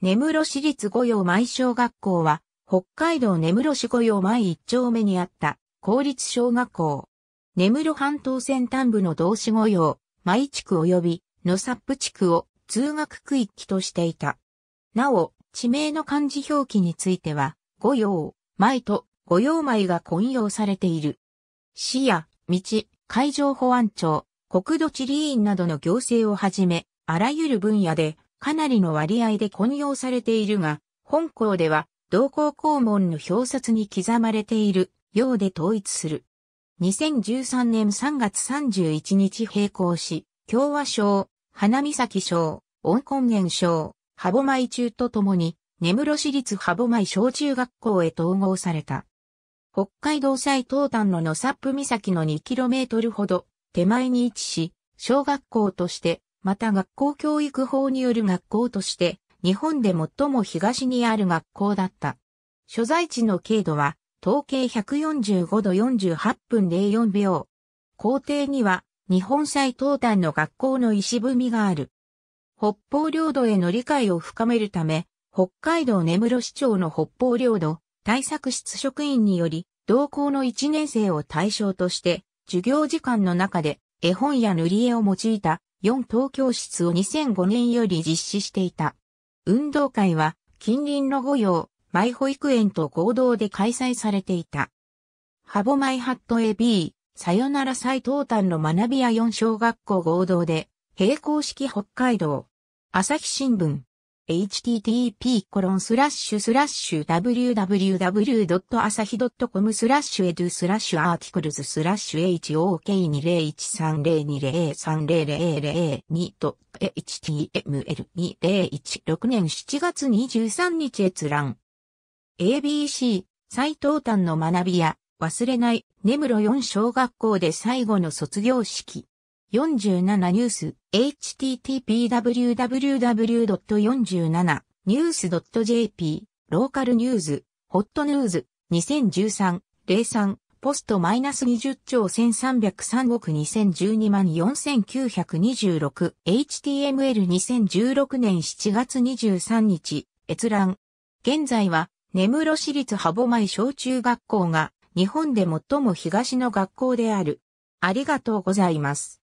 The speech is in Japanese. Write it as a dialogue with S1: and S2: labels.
S1: 根室市立御用舞小学校は、北海道根室市御用舞一丁目にあった公立小学校。根室半島先端部の同志御用、舞地区及び野サップ地区を通学区域としていた。なお、地名の漢字表記については、御用、舞と御用舞が混用されている。市や道、海上保安庁、国土地理院などの行政をはじめ、あらゆる分野でかなりの割合で混用されているが、本校では同校校門の表札に刻まれているようで統一する。2013年3月31日並行し、共和省、花見崎省、温根源省、歯舞中とともに、根室市立歯舞小中学校へ統合された。北海道最東端の野サップ岬の 2km ほど手前に位置し、小学校としてまた学校教育法による学校として、日本で最も東にある学校だった。所在地の経度は、統計145度48分04秒。校庭には、日本最東端の学校の石踏みがある。北方領土への理解を深めるため、北海道根室市長の北方領土対策室職員により、同校の1年生を対象として、授業時間の中で絵本や塗り絵を用いた4東京室を2005年より実施していた。運動会は近隣の御用、舞保育園と合同で開催されていた。ハボマイハット AB、さよなら最東端の学び屋4小学校合同で、並行式北海道、朝日新聞、http://www.asahi.com スラッシュ edu スラッシュアーティクルズスラッシュ h o k 2 0 1 3 0 2 0 3 0 0 0 2と HTML2016 年7月23日閲覧。ABC 最東端の学びや忘れない根室4小学校で最後の卒業式。47ニュース http://www.47news.jp ローカルニューズホットニューズ2013-03ポストマイナス20兆1303億2012万4926 HTML2016 年7月23日閲覧現在は根室市立羽保前小中学校が日本で最も東の学校である。ありがとうございます。